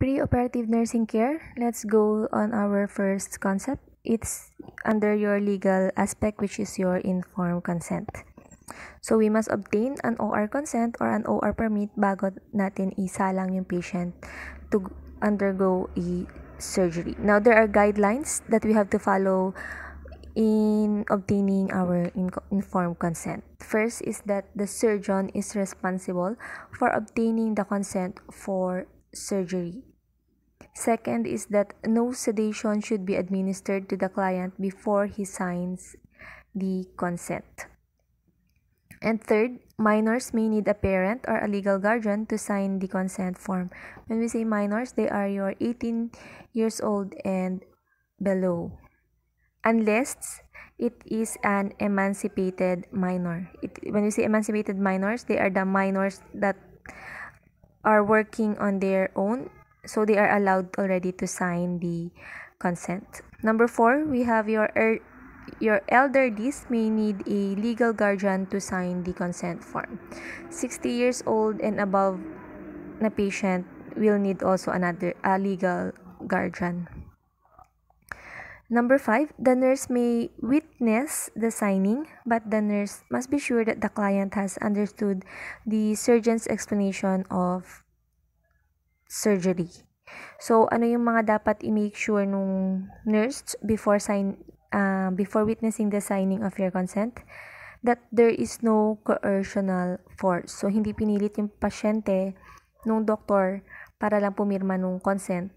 Preoperative nursing care, let's go on our first concept. It's under your legal aspect, which is your informed consent. So, we must obtain an OR consent or an OR permit bago natin isalang yung patient to undergo a surgery. Now, there are guidelines that we have to follow in obtaining our informed consent. First is that the surgeon is responsible for obtaining the consent for surgery. Second is that no sedation should be administered to the client before he signs the consent. And third, minors may need a parent or a legal guardian to sign the consent form. When we say minors, they are your 18 years old and below. Unless it is an emancipated minor. It, when we say emancipated minors, they are the minors that are working on their own so they are allowed already to sign the consent. Number four, we have your er- your elderlies may need a legal guardian to sign the consent form. 60 years old and above na patient will need also another a legal guardian. Number five, the nurse may witness the signing, but the nurse must be sure that the client has understood the surgeon's explanation of surgery. So, ano yung mga dapat i-make sure nung nurse before sign uh, before witnessing the signing of your consent? That there is no coercional force. So, hindi pinilit yung pasyente nung doktor para lang pumirma nung consent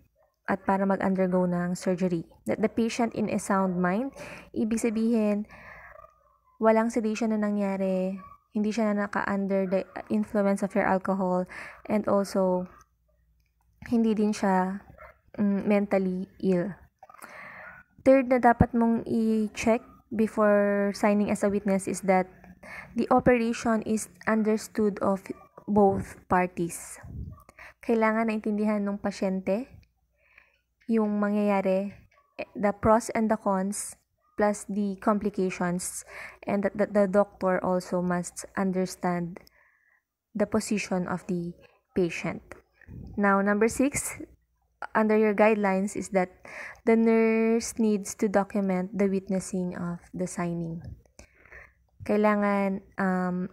at para mag-undergo ng surgery. That the patient in a sound mind, ibig sabihin, walang sedation na nangyari, hindi siya na naka-under the influence of your alcohol, and also hindi din siya um, mentally ill. Third na dapat mong i-check before signing as a witness is that the operation is understood of both parties. Kailangan naintindihan ng pasyente yung mangyayari, eh, the pros and the cons, plus the complications, and that the doctor also must understand the position of the patient. Now, number six, under your guidelines is that the nurse needs to document the witnessing of the signing. Kailangan um,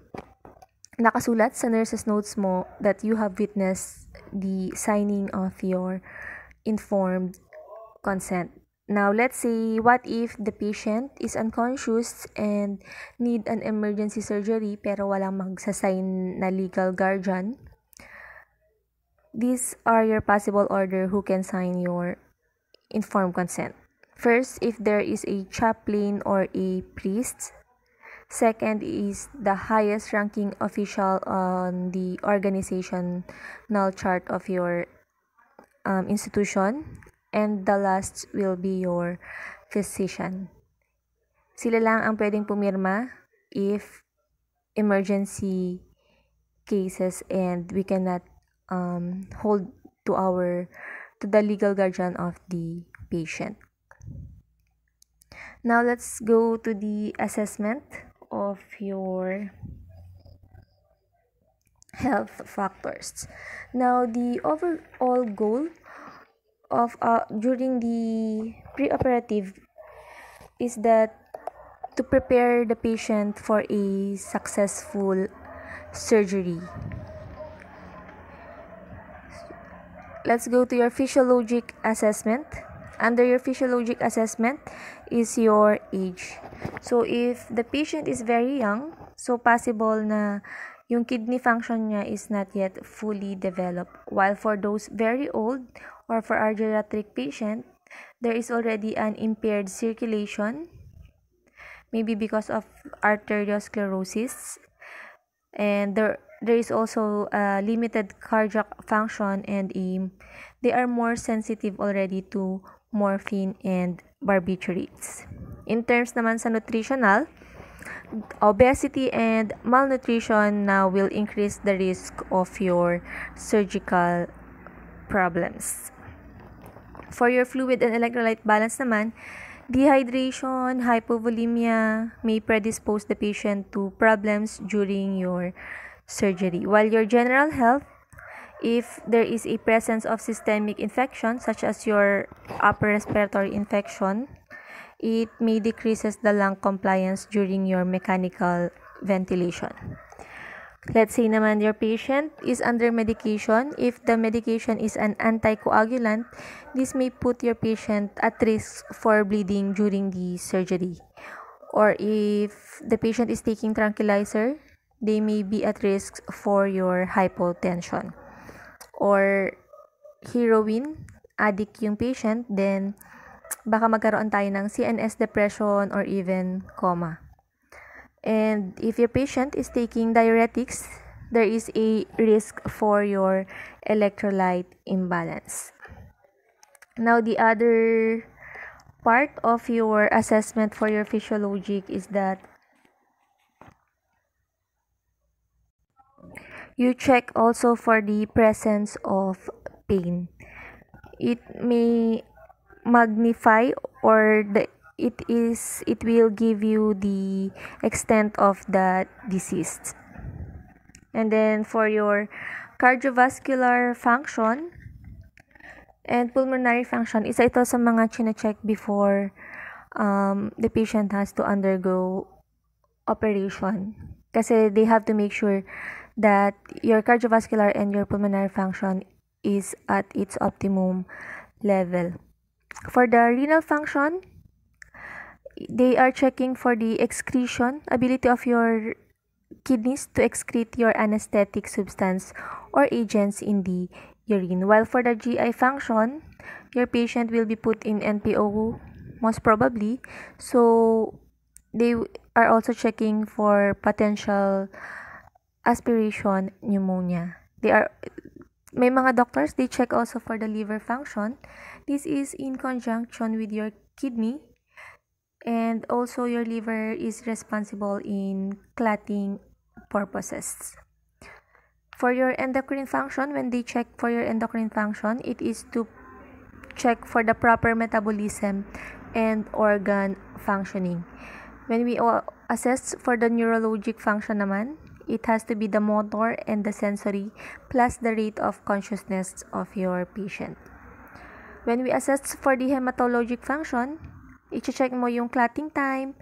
nakasulat sa nurse's notes mo that you have witnessed the signing of your informed consent. Now, let's say, what if the patient is unconscious and need an emergency surgery pero walang magsasign na legal guardian? These are your possible order who can sign your informed consent. First, if there is a chaplain or a priest. Second is the highest ranking official on the organizational chart of your um, institution. And the last will be your physician. Sila lang ang pwedeng pumirma if emergency cases and we cannot um, hold to our to the legal guardian of the patient. Now let's go to the assessment of your health factors. Now the overall goal of uh, during the preoperative is that to prepare the patient for a successful surgery. let's go to your physiologic assessment. Under your physiologic assessment is your age. So, if the patient is very young, so possible na yung kidney function niya is not yet fully developed. While for those very old or for our geriatric patient, there is already an impaired circulation, maybe because of arteriosclerosis, and there there is also a limited cardiac function and they are more sensitive already to morphine and barbiturates. In terms naman sa nutritional, obesity and malnutrition now will increase the risk of your surgical problems. For your fluid and electrolyte balance naman, dehydration, hypovolemia may predispose the patient to problems during your surgery. While your general health, if there is a presence of systemic infection, such as your upper respiratory infection, it may decreases the lung compliance during your mechanical ventilation. Let's say naman your patient is under medication. If the medication is an anticoagulant, this may put your patient at risk for bleeding during the surgery. Or if the patient is taking tranquilizer, they may be at risk for your hypotension. Or heroin, addict yung patient, then baka magkaroon tayo ng CNS depression or even coma. And if your patient is taking diuretics, there is a risk for your electrolyte imbalance. Now, the other part of your assessment for your physiologic is that You check also for the presence of pain. It may magnify or the it is it will give you the extent of the disease. And then for your cardiovascular function and pulmonary function, isa ito sa mga chine-check before um, the patient has to undergo operation. Kasi they have to make sure that your cardiovascular and your pulmonary function is at its optimum level. For the renal function, they are checking for the excretion ability of your kidneys to excrete your anesthetic substance or agents in the urine. While for the GI function, your patient will be put in NPO most probably. So they are also checking for potential aspiration pneumonia. They are may mga doctors they check also for the liver function. This is in conjunction with your kidney and also your liver is responsible in clotting purposes. For your endocrine function, when they check for your endocrine function, it is to check for the proper metabolism and organ functioning. When we assess for the neurologic function naman, it has to be the motor and the sensory plus the rate of consciousness of your patient. When we assess for the hematologic function, i-check mo yung clotting time,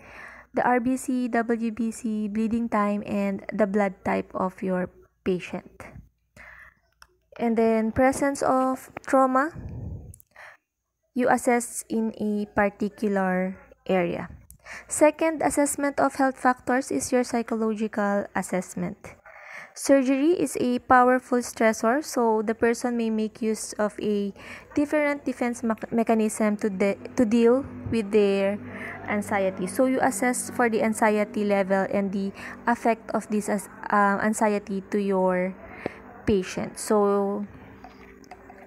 the RBC, WBC, bleeding time, and the blood type of your patient. And then presence of trauma, you assess in a particular area. Second assessment of health factors is your psychological assessment. Surgery is a powerful stressor, so the person may make use of a different defense mechanism to, de- to deal with their anxiety. So you assess for the anxiety level and the effect of this as, uh, anxiety to your patient. So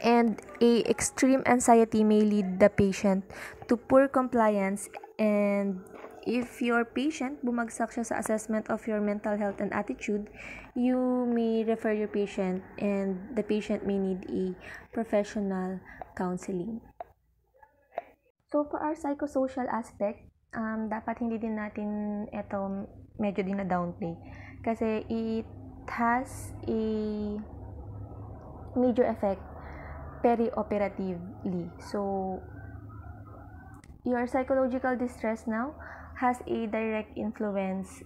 and a extreme anxiety may lead the patient to poor compliance and If your patient bumagsak siya sa assessment of your mental health and attitude, you may refer your patient and the patient may need a professional counseling. So for our psychosocial aspect, um, dapat hindi din natin ito medyo din na downplay kasi it has a major effect perioperatively. So, your psychological distress now has a direct influence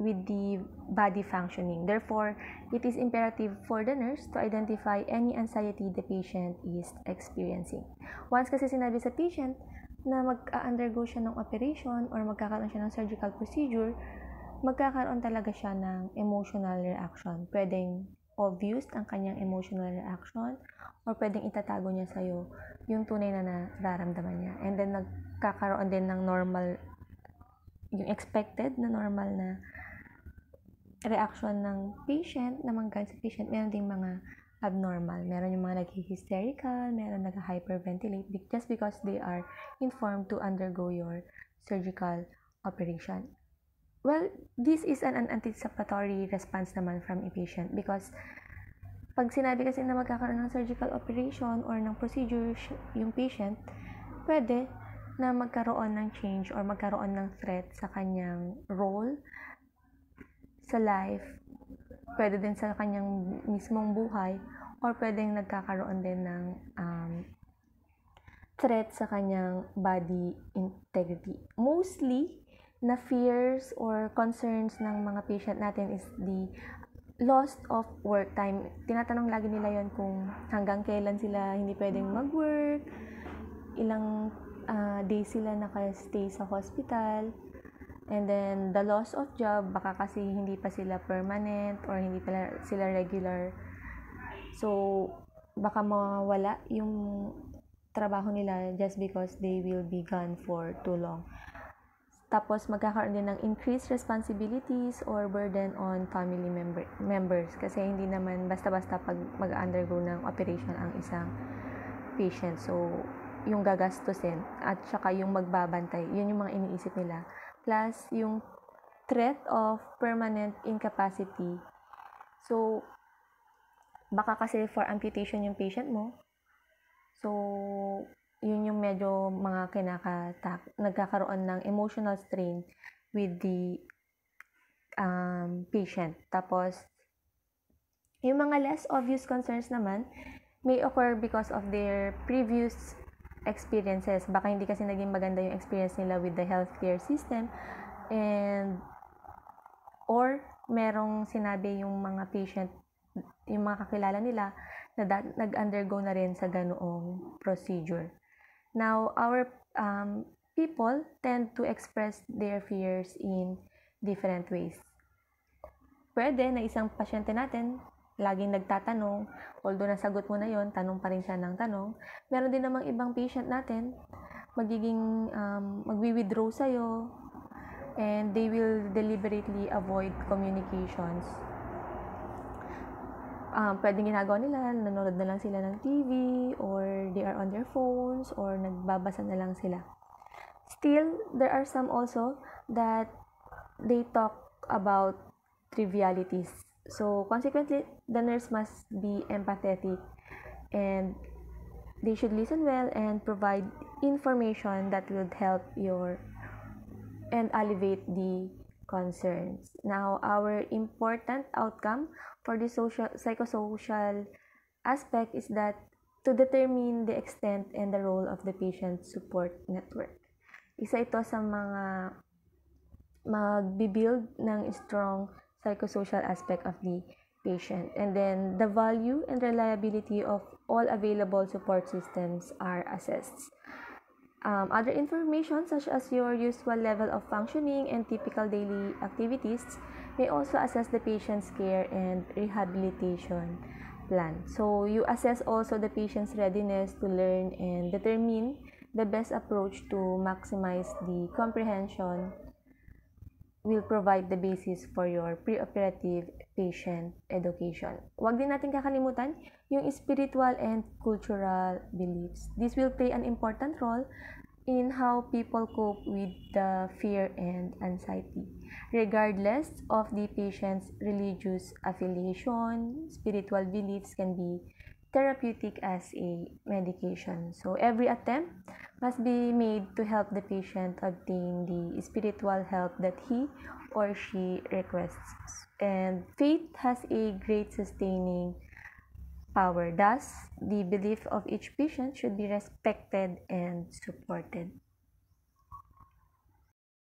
with the body functioning. Therefore, it is imperative for the nurse to identify any anxiety the patient is experiencing. Once kasi sinabi sa patient na mag-undergo siya ng operation or magkakaroon siya ng surgical procedure, magkakaroon talaga siya ng emotional reaction. Pwedeng obvious ang kanyang emotional reaction or pwedeng itatago niya sa'yo yung tunay na nararamdaman niya. And then, nagkakaroon din ng normal yung expected na normal na reaction ng patient na manggan sa patient, meron ding mga abnormal. Meron yung mga nag-hysterical, meron nag-hyperventilate just because they are informed to undergo your surgical operation. Well, this is an anticipatory response naman from a patient because pag sinabi kasi na magkakaroon ng surgical operation or ng procedure yung patient, pwede na magkaroon ng change or magkaroon ng threat sa kanyang role sa life, pwede din sa kanyang mismong buhay, or pwedeng nagkakaroon din ng um, threat sa kanyang body integrity. Mostly, na fears or concerns ng mga patient natin is the loss of work time. Tinatanong lagi nila yon kung hanggang kailan sila hindi pwedeng mag-work, ilang uh, day sila naka-stay sa hospital. And then, the loss of job, baka kasi hindi pa sila permanent or hindi pa sila regular. So, baka mawala yung trabaho nila just because they will be gone for too long. Tapos, magkakaroon din ng increased responsibilities or burden on family member, members. Kasi hindi naman basta-basta pag mag-undergo ng operation ang isang patient. So, yung gagastusin at saka yung magbabantay. Yun yung mga iniisip nila. Plus, yung threat of permanent incapacity. So, baka kasi for amputation yung patient mo. So, yun yung medyo mga kinakatak, nagkakaroon ng emotional strain with the um, patient. Tapos, yung mga less obvious concerns naman may occur because of their previous experiences. Baka hindi kasi naging maganda yung experience nila with the healthcare system and or merong sinabi yung mga patient yung mga kakilala nila na da- nag-undergo na rin sa ganoong procedure. Now, our um, people tend to express their fears in different ways. Pwede na isang pasyente natin laging nagtatanong, although nasagot mo na yon tanong pa rin siya ng tanong. Meron din namang ibang patient natin, magiging, um, magwi-withdraw sa'yo, and they will deliberately avoid communications. Um, pwedeng ginagawa nila, nanonood na lang sila ng TV, or they are on their phones, or nagbabasa na lang sila. Still, there are some also that they talk about trivialities So, consequently, the nurse must be empathetic and they should listen well and provide information that would help your and alleviate the concerns. Now, our important outcome for the social psychosocial aspect is that to determine the extent and the role of the patient support network. Isa ito sa mga magbibuild ng strong psychosocial aspect of the patient. And then the value and reliability of all available support systems are assessed. Um, other information such as your usual level of functioning and typical daily activities may also assess the patient's care and rehabilitation plan. So you assess also the patient's readiness to learn and determine the best approach to maximize the comprehension will provide the basis for your preoperative patient education. Huwag din natin kakalimutan yung spiritual and cultural beliefs. This will play an important role in how people cope with the fear and anxiety, regardless of the patient's religious affiliation, spiritual beliefs can be therapeutic as a medication. So every attempt must be made to help the patient obtain the spiritual help that he or she requests. And faith has a great sustaining power. Thus, the belief of each patient should be respected and supported.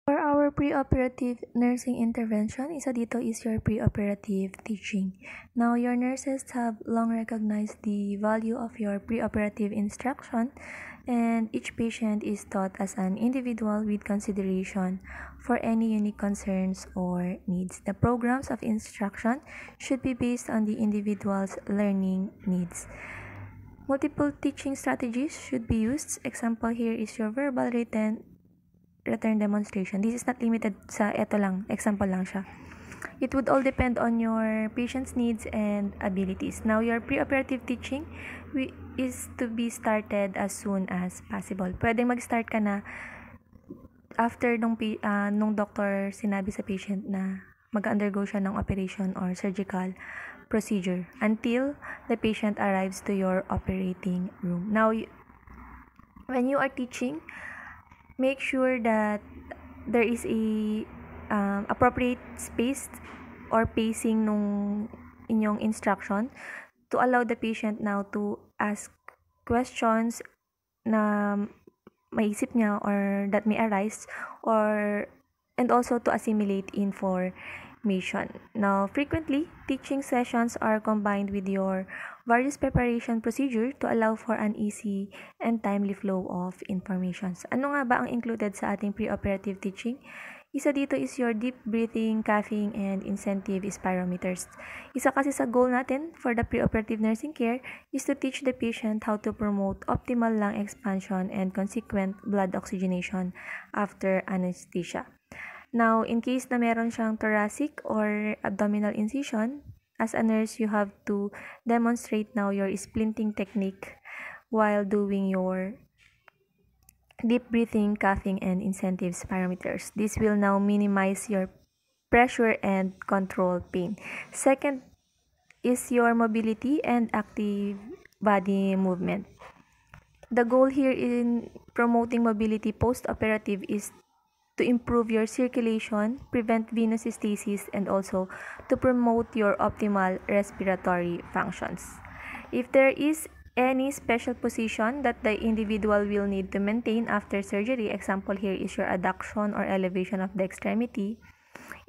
For our preoperative nursing intervention, isa dito is your preoperative teaching. Now, your nurses have long recognized the value of your preoperative instruction and each patient is taught as an individual with consideration for any unique concerns or needs. The programs of instruction should be based on the individual's learning needs. Multiple teaching strategies should be used. Example here is your verbal written return demonstration. This is not limited sa ito lang, example lang siya. It would all depend on your patient's needs and abilities. Now, your preoperative teaching is to be started as soon as possible. Pwede mag-start ka na after nung, uh, nung doctor sinabi sa patient na mag-undergo siya ng operation or surgical procedure until the patient arrives to your operating room. Now, when you are teaching, make sure that there is a um, appropriate space or pacing nung inyong instruction to allow the patient now to ask questions na maisip niya or that may arise or and also to assimilate information. Now, frequently, teaching sessions are combined with your various preparation procedure to allow for an easy and timely flow of information. Ano nga ba ang included sa ating preoperative teaching? Isa dito is your deep breathing, coughing, and incentive is Isa kasi sa goal natin for the preoperative nursing care is to teach the patient how to promote optimal lung expansion and consequent blood oxygenation after anesthesia. Now, in case na meron siyang thoracic or abdominal incision, as a nurse, you have to demonstrate now your splinting technique while doing your deep breathing, coughing, and incentives parameters. This will now minimize your pressure and control pain. Second is your mobility and active body movement. The goal here in promoting mobility post-operative is to improve your circulation, prevent venous stasis, and also to promote your optimal respiratory functions. If there is any special position that the individual will need to maintain after surgery. Example here is your adduction or elevation of the extremity.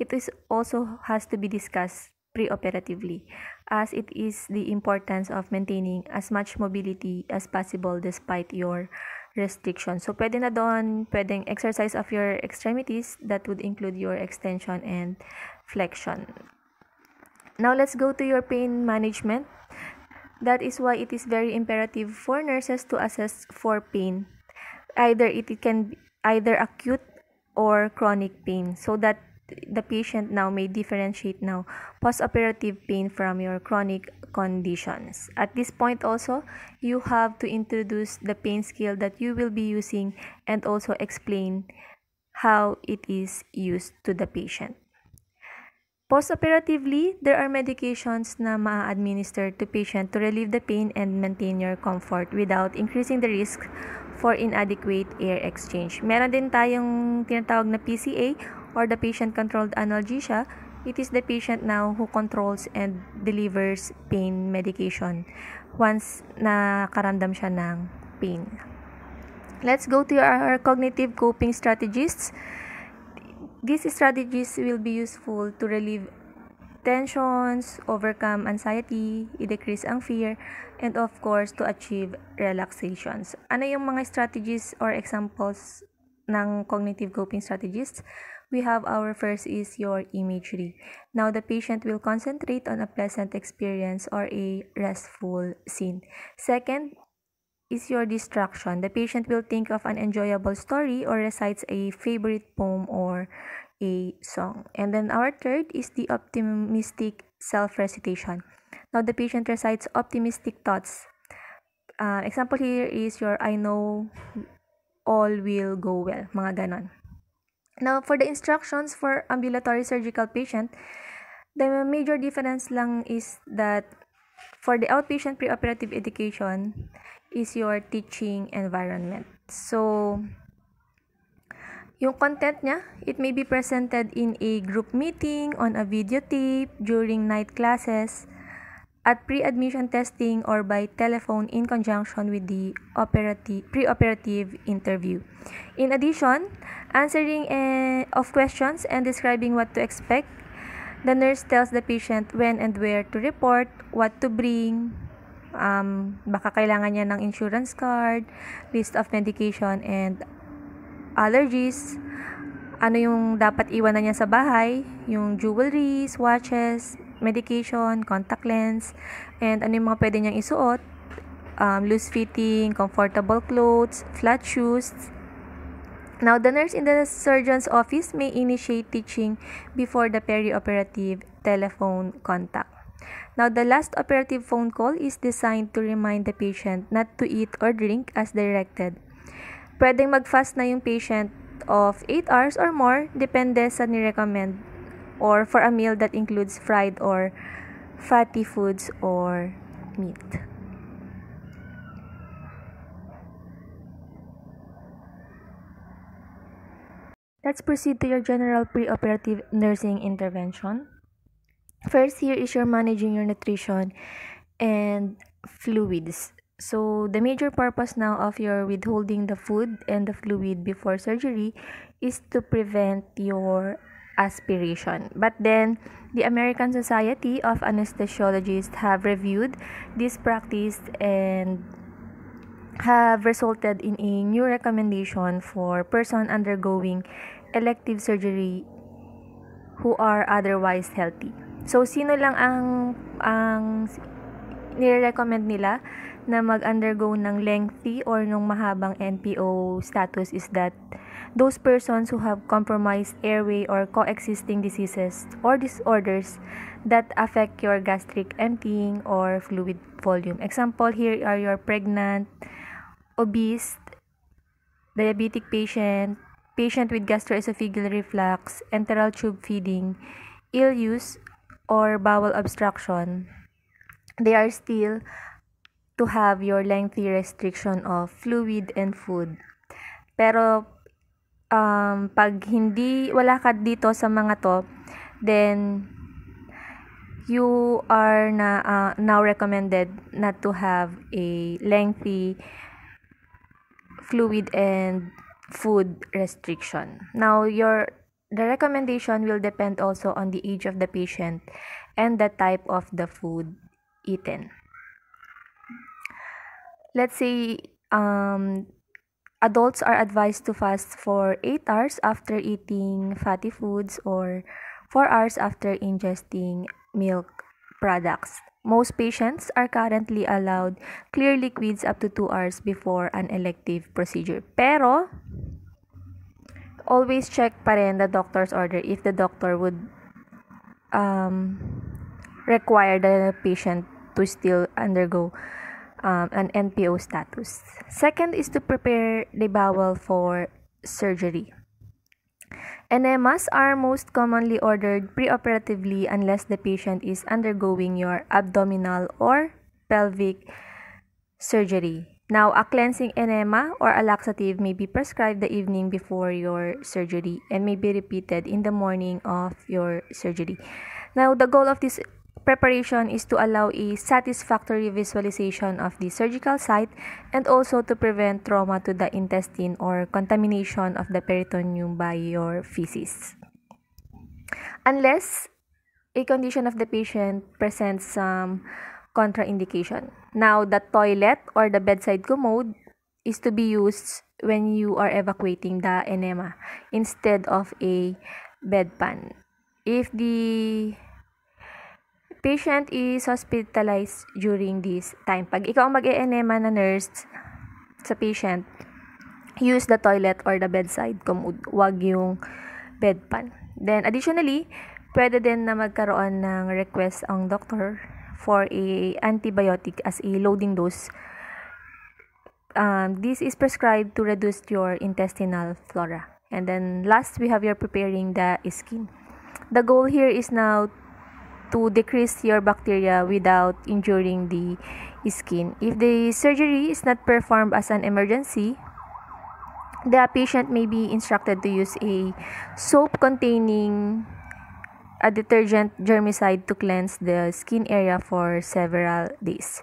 It is also has to be discussed preoperatively as it is the importance of maintaining as much mobility as possible despite your restriction. So pwede na doon, exercise of your extremities that would include your extension and flexion. Now let's go to your pain management that is why it is very imperative for nurses to assess for pain. Either it can be either acute or chronic pain so that the patient now may differentiate now postoperative pain from your chronic conditions. At this point also, you have to introduce the pain scale that you will be using and also explain how it is used to the patient. Postoperatively, there are medications na ma-administer to patient to relieve the pain and maintain your comfort without increasing the risk for inadequate air exchange. Meron din tayong tinatawag na PCA or the patient controlled analgesia. It is the patient now who controls and delivers pain medication once nakaramdam siya ng pain. Let's go to our cognitive coping strategies. These strategies will be useful to relieve tensions, overcome anxiety, i-decrease ang fear, and of course, to achieve relaxations. Ano yung mga strategies or examples ng cognitive coping strategies? We have our first is your imagery. Now, the patient will concentrate on a pleasant experience or a restful scene. Second, is your distraction. The patient will think of an enjoyable story or recites a favorite poem or a song. And then our third is the optimistic self recitation. Now, the patient recites optimistic thoughts. Uh, example here is your I know all will go well, mga ganon. Now, for the instructions for ambulatory surgical patient, the major difference lang is that for the outpatient preoperative education is your teaching environment. So, yung content niya, it may be presented in a group meeting, on a videotape, during night classes, at pre-admission testing or by telephone in conjunction with the operative, pre-operative interview. In addition, answering uh, of questions and describing what to expect The nurse tells the patient when and where to report, what to bring, um, baka kailangan niya ng insurance card, list of medication, and allergies, ano yung dapat iwanan niya sa bahay, yung jewelries, watches, medication, contact lens, and ano yung mga pwede niyang isuot, um, loose fitting, comfortable clothes, flat shoes, Now, the nurse in the surgeon's office may initiate teaching before the perioperative telephone contact. Now, the last operative phone call is designed to remind the patient not to eat or drink as directed. Pwedeng mag-fast na yung patient of 8 hours or more depende sa nirecommend or for a meal that includes fried or fatty foods or meat. Let's proceed to your general preoperative nursing intervention. First, here is your managing your nutrition and fluids. So, the major purpose now of your withholding the food and the fluid before surgery is to prevent your aspiration. But then, the American Society of Anesthesiologists have reviewed this practice and have resulted in a new recommendation for person undergoing elective surgery who are otherwise healthy. So, sino lang ang, ang nire-recommend nila na mag-undergo ng lengthy or nung mahabang NPO status is that those persons who have compromised airway or coexisting diseases or disorders that affect your gastric emptying or fluid volume. Example, here are your pregnant, obese, diabetic patient, patient with gastroesophageal reflux, enteral tube feeding, ill use, or bowel obstruction, they are still to have your lengthy restriction of fluid and food. Pero um, pag hindi wala ka dito sa mga to, then you are na uh, now recommended not to have a lengthy fluid and food restriction. Now, your the recommendation will depend also on the age of the patient and the type of the food eaten. Let's say um, adults are advised to fast for 8 hours after eating fatty foods or 4 hours after ingesting milk products. Most patients are currently allowed clear liquids up to 2 hours before an elective procedure. Pero, always check pa rin the doctor's order if the doctor would um, require the patient to still undergo um, an NPO status. Second is to prepare the bowel for surgery. Enemas are most commonly ordered preoperatively unless the patient is undergoing your abdominal or pelvic surgery. Now, a cleansing enema or a laxative may be prescribed the evening before your surgery and may be repeated in the morning of your surgery. Now, the goal of this Preparation is to allow a satisfactory visualization of the surgical site and also to prevent trauma to the intestine or contamination of the peritoneum by your feces. Unless a condition of the patient presents some contraindication. Now, the toilet or the bedside commode is to be used when you are evacuating the enema instead of a bedpan. If the patient is hospitalized during this time. Pag ikaw ang mag e enema na nurse sa patient, use the toilet or the bedside commode. wag yung bedpan. Then, additionally, pwede din na magkaroon ng request ang doctor for a antibiotic as a loading dose. Um, this is prescribed to reduce your intestinal flora. And then last, we have your preparing the skin. The goal here is now to decrease your bacteria without injuring the skin. If the surgery is not performed as an emergency, the patient may be instructed to use a soap containing a detergent germicide to cleanse the skin area for several days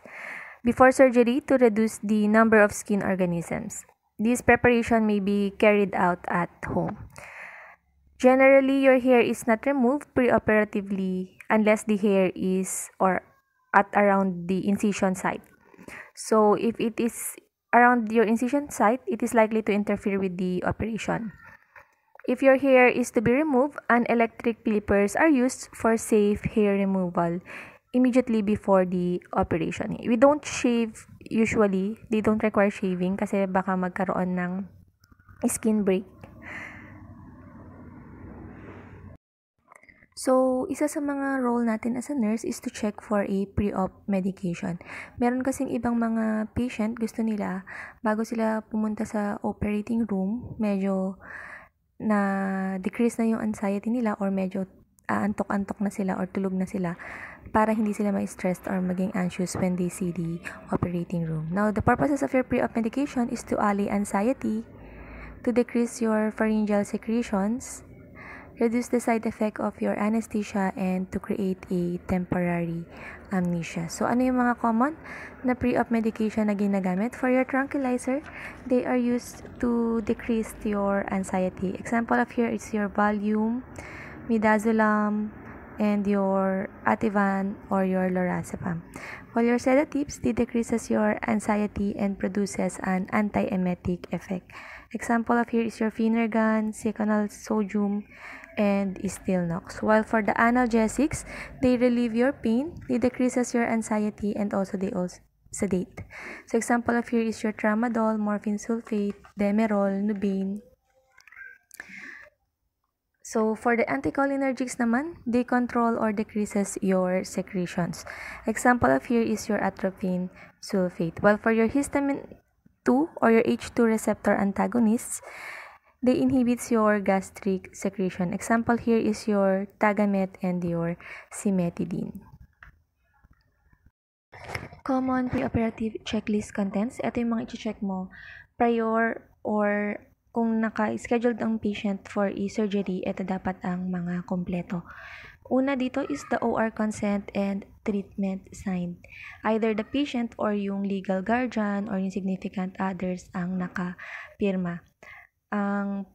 before surgery to reduce the number of skin organisms. This preparation may be carried out at home. Generally, your hair is not removed preoperatively unless the hair is or at around the incision site. So if it is around your incision site, it is likely to interfere with the operation. If your hair is to be removed, an electric clippers are used for safe hair removal immediately before the operation. We don't shave usually. They don't require shaving kasi baka magkaroon ng skin break So, isa sa mga role natin as a nurse is to check for a pre-op medication. Meron kasing ibang mga patient, gusto nila, bago sila pumunta sa operating room, medyo na decrease na yung anxiety nila or medyo antok antok na sila or tulog na sila para hindi sila ma-stressed or maging anxious when they see the operating room. Now, the purposes of your pre-op medication is to allay anxiety, to decrease your pharyngeal secretions, reduce the side effect of your anesthesia and to create a temporary amnesia. So, ano yung mga common na pre-op medication na ginagamit? For your tranquilizer, they are used to decrease your anxiety. Example of here is your Valium, Midazolam, and your Ativan or your Lorazepam. While your sedatives, they decreases your anxiety and produces an anti-emetic effect. Example of here is your Finergan, Seconal Sodium, and still knocks. While for the analgesics, they relieve your pain, they decreases your anxiety, and also they also sedate. So example of here is your tramadol, morphine sulfate, demerol, nubane. So for the anticholinergics naman, they control or decreases your secretions. Example of here is your atropine sulfate. While for your histamine 2 or your H2 receptor antagonists, They inhibit your gastric secretion. Example here is your Tagamet and your Cimetidine. Common preoperative checklist contents. Ito yung mga i-check mo prior or kung naka-scheduled ang patient for e-surgery, ito dapat ang mga kompleto. Una dito is the OR consent and treatment signed. Either the patient or yung legal guardian or yung significant others ang nakapirma ang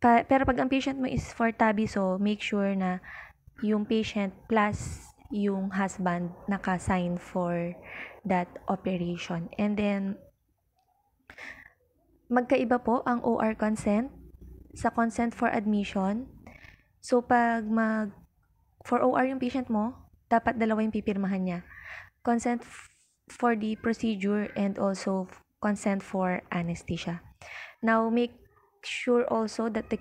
pa, pero pag ang patient mo is for tabi so make sure na yung patient plus yung husband naka-sign for that operation. And then magkaiba po ang OR consent sa consent for admission. So pag mag for OR yung patient mo, dapat dalawa yung pipirmahan niya. Consent for the procedure and also consent for anesthesia. Now, make sure also that the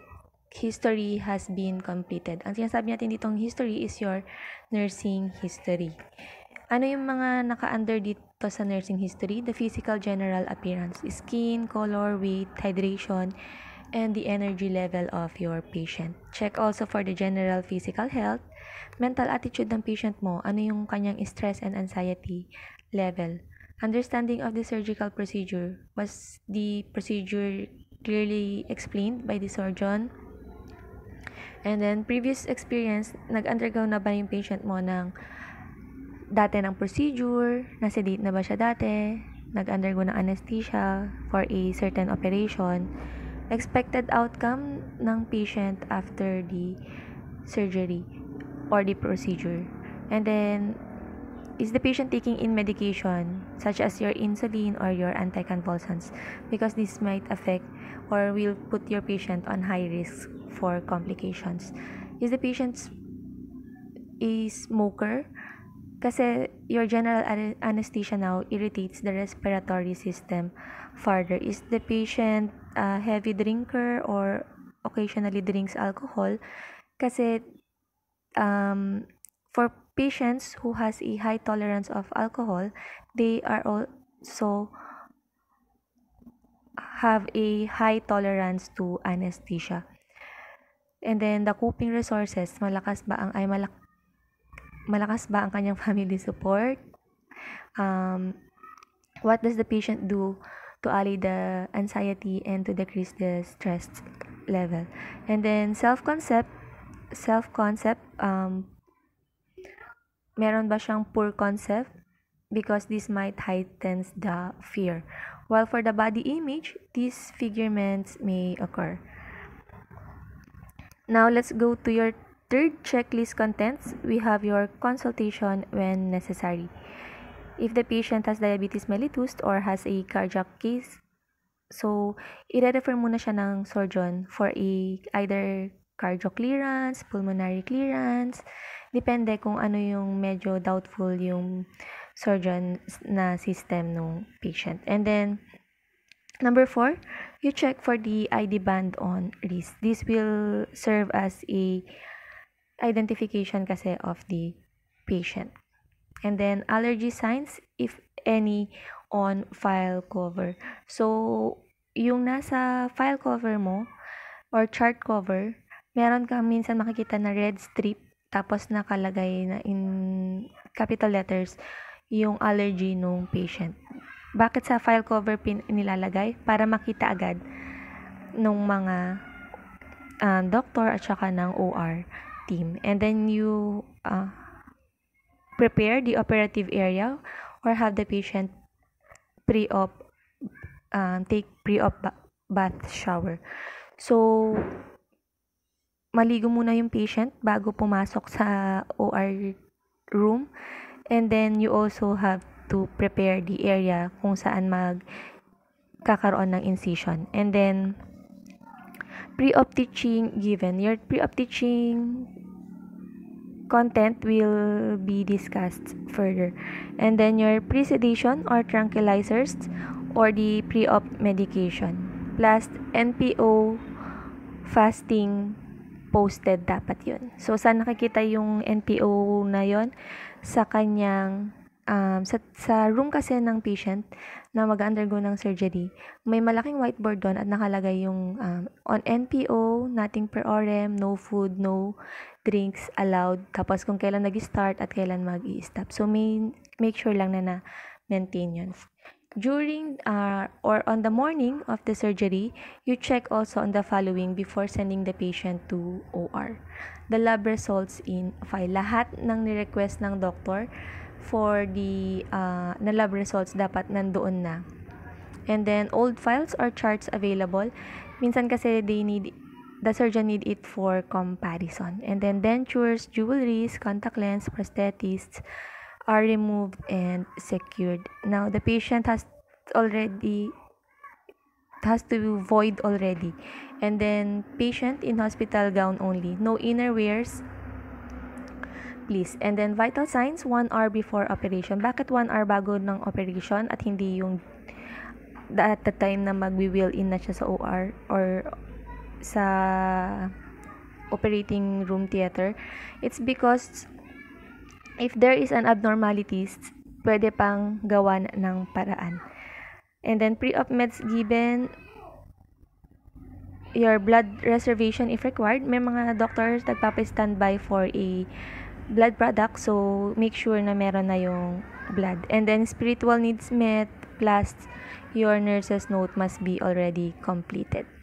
history has been completed. Ang sinasabi natin dito ang history is your nursing history. Ano yung mga naka-under dito sa nursing history? The physical general appearance, skin, color, weight, hydration, and the energy level of your patient. Check also for the general physical health, mental attitude ng patient mo, ano yung kanyang stress and anxiety level, Understanding of the surgical procedure. Was the procedure clearly explained by the surgeon? And then, previous experience, nag-undergo na ba yung patient mo ng dati ng procedure? Nasedate na ba siya dati? Nag-undergo ng anesthesia for a certain operation? Expected outcome ng patient after the surgery or the procedure. And then, is the patient taking in medication such as your insulin or your anticonvulsants because this might affect or will put your patient on high risk for complications is the patient a smoker kasi your general anesthesia now irritates the respiratory system further is the patient a heavy drinker or occasionally drinks alcohol kasi um, for Patients who has a high tolerance of alcohol, they are also have a high tolerance to anesthesia. And then the coping resources, malakas ba ang ay malak malakas ba ang kanyang family support? Um, what does the patient do to allay the anxiety and to decrease the stress level? And then self-concept, self-concept, um, meron ba siyang poor concept? Because this might heighten the fear. While for the body image, these figurements may occur. Now let's go to your third checklist contents. We have your consultation when necessary. If the patient has diabetes mellitus or has a cardiac case, so i-refer muna siya ng surgeon for a either cardio clearance, pulmonary clearance, depende kung ano yung medyo doubtful yung surgeon na system ng patient. And then, number four, you check for the ID band on wrist. This will serve as a identification kasi of the patient. And then, allergy signs, if any, on file cover. So, yung nasa file cover mo or chart cover, meron kang minsan makikita na red strip tapos nakalagay na in capital letters yung allergy nung patient. Bakit sa file cover pin nilalagay? Para makita agad nung mga uh, ah, doctor at saka ng OR team. And then you uh, prepare the operative area or have the patient pre-op um, take pre-op ba- bath shower. So maligo muna yung patient bago pumasok sa OR room. And then you also have to prepare the area kung saan mag kakaroon ng incision. And then, pre-op teaching given. Your pre-op teaching content will be discussed further. And then your pre-sedation or tranquilizers or the pre-op medication. Plus, NPO fasting posted dapat yun. So, saan nakikita yung NPO na yon Sa kanyang, um, sa, sa room kasi ng patient na mag-undergo ng surgery, may malaking whiteboard doon at nakalagay yung um, on NPO, nothing per orem, no food, no drinks allowed. Tapos kung kailan nag-start at kailan mag-i-stop. So, may, make sure lang na na-maintain yun. During uh, or on the morning of the surgery, you check also on the following before sending the patient to OR. The lab results in file. Lahat ng ni-request ng doctor for the uh, na lab results dapat nandoon na. And then old files or charts available. Minsan kasi they need the surgeon need it for comparison. And then dentures, jewelries, contact lens, prosthetists, are removed and secured. Now, the patient has already has to be void already and then patient in hospital gown only no inner wears please and then vital signs 1 hour before operation bakit 1 hour bago ng operation at hindi yung at the time na magwi-wheel in na siya sa OR or sa operating room theater it's because if there is an abnormalities, pwede pang gawan ng paraan. And then pre-op meds given your blood reservation if required. May mga doctors nagpapa-standby for a blood product so make sure na meron na yung blood. And then spiritual needs met plus your nurse's note must be already completed.